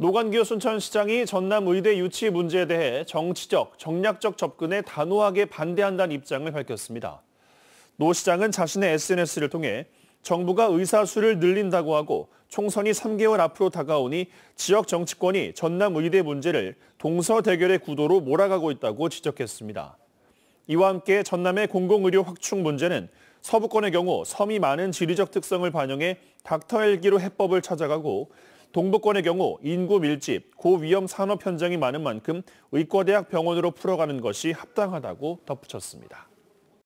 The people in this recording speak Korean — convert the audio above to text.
노관규 순천시장이 전남의대 유치 문제에 대해 정치적, 정략적 접근에 단호하게 반대한다는 입장을 밝혔습니다. 노 시장은 자신의 SNS를 통해 정부가 의사 수를 늘린다고 하고 총선이 3개월 앞으로 다가오니 지역 정치권이 전남의대 문제를 동서 대결의 구도로 몰아가고 있다고 지적했습니다. 이와 함께 전남의 공공의료 확충 문제는 서부권의 경우 섬이 많은 지리적 특성을 반영해 닥터헬기로 해법을 찾아가고 동북권의 경우 인구 밀집, 고위험 산업 현장이 많은 만큼 의과대학 병원으로 풀어가는 것이 합당하다고 덧붙였습니다.